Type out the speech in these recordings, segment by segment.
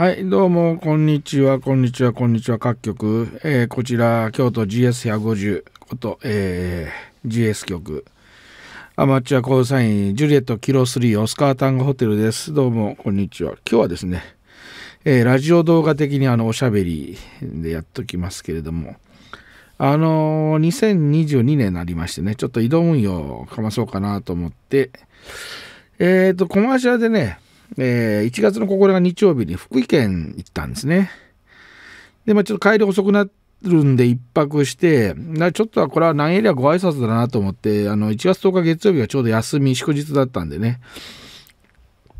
はい、どうも、こんにちは、こんにちは、こんにちは、各局。えー、こちら、京都 GS150 こと、えー、GS 局。アマチュアコールサイン、ジュリエットキロ3、オスカータンゴホテルです。どうも、こんにちは。今日はですね、えー、ラジオ動画的にあの、おしゃべりでやっときますけれども、あのー、2022年になりましてね、ちょっと移動運用をかまそうかなと思って、えっ、ー、と、コマーシャルでね、えー、1月の9日日曜日に福井県行ったんですね。で、まあ、ちょっと帰り遅くなるんで1泊して、ちょっとはこれは何エリアご挨拶だなと思って、あの、1月10日月曜日がちょうど休み、祝日だったんでね、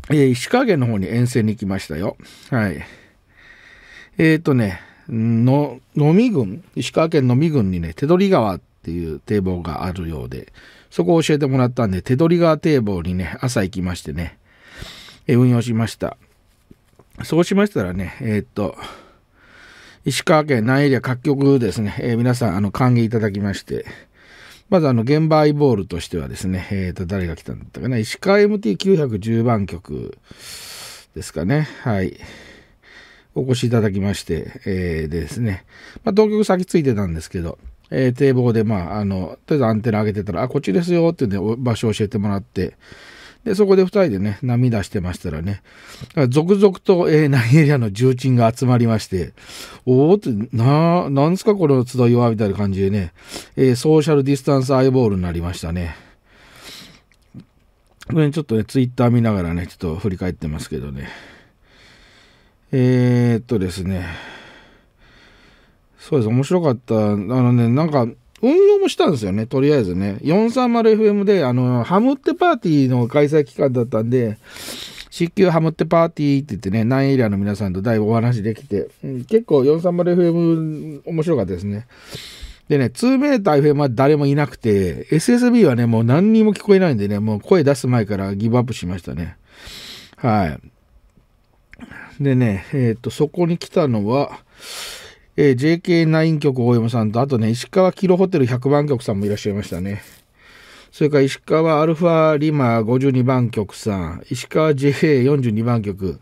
えー、石川県の方に遠征に行きましたよ。はい。えっ、ー、とね、の、飲み郡、石川県のみ郡にね、手取川っていう堤防があるようで、そこを教えてもらったんで、手取川堤防にね、朝行きましてね、運用しました。そうしましたらね、えー、っと、石川県南エリア各局ですね、えー、皆さんあの歓迎いただきまして、まずあの現場アイボールとしてはですね、えー、と誰が来たんだったかな、石川 MT910 番局ですかね、はい。お越しいただきまして、えー、でですね、まあ、当局先ついてたんですけど、えー、堤防で、まあ、あの、とりあえずアンテナ上げてたら、あ、こっちですよってね、場所を教えてもらって、で、そこで2人でね、涙してましたらね、続々と、えー、ナイエリアの重鎮が集まりまして、おおって、な、なんすかこの集いはみたいな感じでね、えー、ソーシャルディスタンスアイボールになりましたね。これ、ちょっとね、ツイッター見ながらね、ちょっと振り返ってますけどね。えー、っとですね、そうです、面白かった。あのね、なんか、運もしたんですよね、とりあえずね。430FM で、あの、ハムってパーティーの開催期間だったんで、C 級ハムってパーティーって言ってね、ナイエリアの皆さんとだいぶお話できて、うん、結構 430FM 面白かったですね。でね、2メーター FM は誰もいなくて、SSB はね、もう何にも聞こえないんでね、もう声出す前からギブアップしましたね。はい。でね、えっ、ー、と、そこに来たのは、えー、JK9 局大山さんと、あとね、石川キロホテル100番局さんもいらっしゃいましたね。それから石川アルファリマ52番局さん、石川 JA42 番局、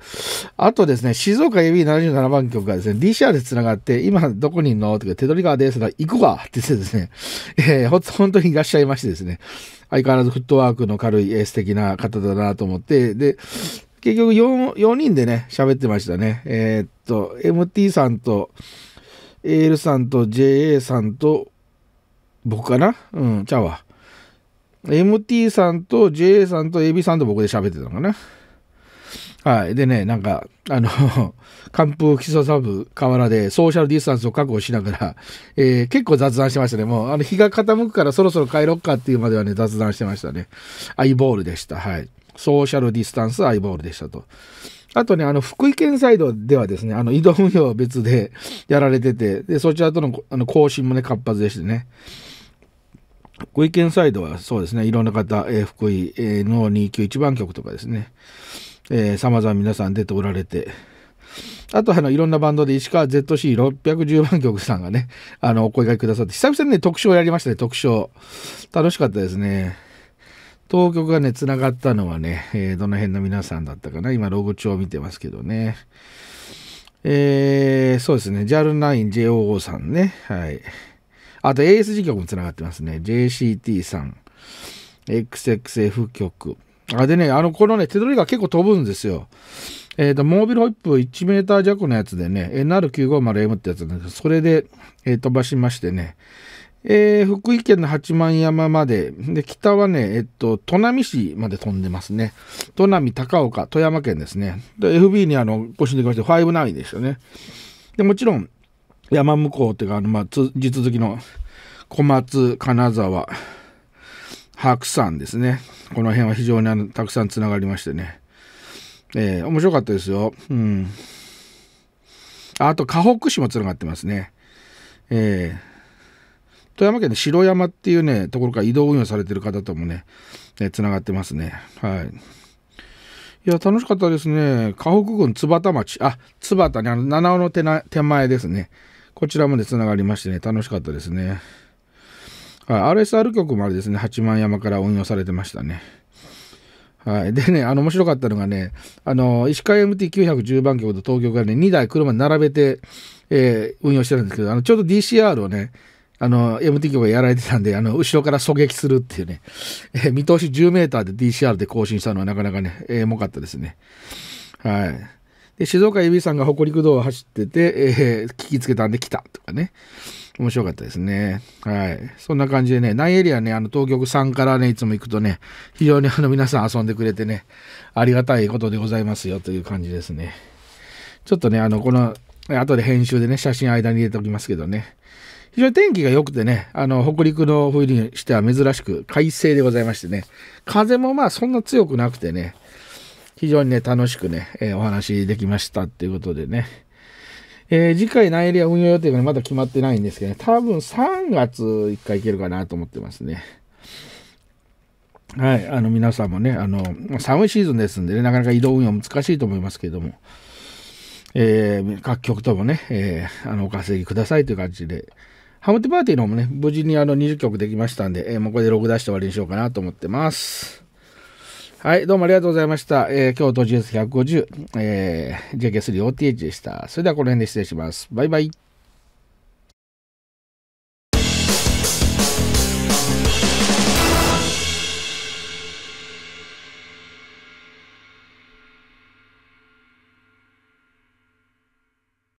あとですね、静岡 AB77 番局がですね、D シャーで繋がって、今どこにいんのとか、手取り川ですら行くわって言ってですね、えー、本当にいらっしゃいましてですね、相変わらずフットワークの軽い、えー、素敵な方だなと思って、で、結局 4, 4人でね、喋ってましたね。えー、っと、MT さんと、AL さんと JA さんと、僕かなうん、ちゃうわ。MT さんと JA さんと AB さんと僕で喋ってたのかな。はい。でね、なんか、あの、寒風基礎サブ河原でソーシャルディスタンスを確保しながら、えー、結構雑談してましたね。もう、あの、日が傾くからそろそろ帰ろっかっていうまではね、雑談してましたね。アイボールでした。はい。ソーシャルディスタンスアイボールでしたと。あとね、あの、福井県サイドではですね、あの、移動運用別で やられてて、で、そちらとのあの更新もね、活発でしてね。福井県サイドはそうですね、いろんな方、えー、福井、えの291番局とかですね、えー、様々皆さん出ておられて、あとあの、いろんなバンドで石川 ZC610 番局さんがね、あの、お声掛けくださって、久々にね、特集をやりましたね、特集。楽しかったですね。当局がね、つながったのはね、えー、どの辺の皆さんだったかな。今、ログ帳を見てますけどね。えー、そうですね。JAL9、JOO さんね。はい。あと ASG 局もつながってますね。JCT さん。XXF 局。あ、でね、あの、このね、手取りが結構飛ぶんですよ。えっ、ー、と、モービルホイップ1メーター弱のやつでね、NR950M ってやつなんですけど、それで、えー、飛ばしましてね、えー、福井県の八幡山まで、で、北はね、えっと、砺波市まで飛んでますね。砺波、高岡、富山県ですね。で、FB にあの、ご指摘まして、59でしたね。で、もちろん、山向こうっていうか、あの、まあ、地続きの小松、金沢、白山ですね。この辺は非常にあの、たくさんつながりましてね。えー、面白かったですよ。うん。あと、河北市もつながってますね。えー富山県の城山っていうね、ところから移動運用されてる方ともね、つ、ながってますね。はい。いや、楽しかったですね。河北郡津幡町。あ、津幡ね、あの、七尾の手な手前ですね。こちらまでつながりましてね、楽しかったですね。はい、RSR 局もあれですね、八幡山から運用されてましたね。はい。でね、あの、面白かったのがね、あの、石川 MT910 番局と東京からね、2台車並べて、えー、運用してるんですけど、あの、ちょうど DCR をね、あの、m t 局がやられてたんで、あの、後ろから狙撃するっていうね、えー、見通し10メーターで DCR で更新したのはなかなかね、えー、重かったですね。はい。で、静岡ビさんが北陸道を走ってて、えー、聞きつけたんで来たとかね。面白かったですね。はい。そんな感じでね、内エリアね、あの、東局さんからね、いつも行くとね、非常にあの、皆さん遊んでくれてね、ありがたいことでございますよという感じですね。ちょっとね、あの、この、後で編集でね、写真間に入れておきますけどね。非常に天気が良くてね、あの、北陸の冬にしては珍しく快晴でございましてね、風もまあそんな強くなくてね、非常にね、楽しくね、えー、お話できましたっていうことでね。えー、次回内エリア運用予定がまだ決まってないんですけど、ね、多分3月1回行けるかなと思ってますね。はい、あの皆さんもね、あの、寒いシーズンですんでね、なかなか移動運用難しいと思いますけれども、えー、各局ともね、えー、あの、お稼ぎくださいという感じで、ハムテパーティーの方もね、無事にあの20曲できましたんで、えー、もうこれでログ出して終わりにしようかなと思ってます。はい、どうもありがとうございました。えー、京都 GS150、えー、JK3OTH でした。それではこの辺で失礼します。バイバイ。